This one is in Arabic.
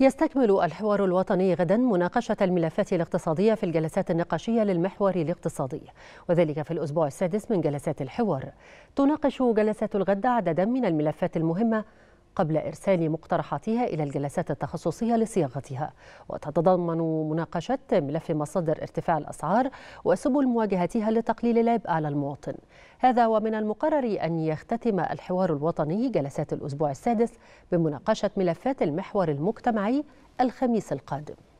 يستكمل الحوار الوطني غدا مناقشة الملفات الاقتصادية في الجلسات النقاشية للمحور الاقتصادي وذلك في الأسبوع السادس من جلسات الحوار تناقش جلسات الغد عددا من الملفات المهمة قبل إرسال مقترحاتها إلى الجلسات التخصصية لصياغتها وتتضمن مناقشة ملف مصادر ارتفاع الأسعار وسبل مواجهتها لتقليل العبء على المواطن هذا ومن المقرر أن يختتم الحوار الوطني جلسات الأسبوع السادس بمناقشة ملفات المحور المجتمعي الخميس القادم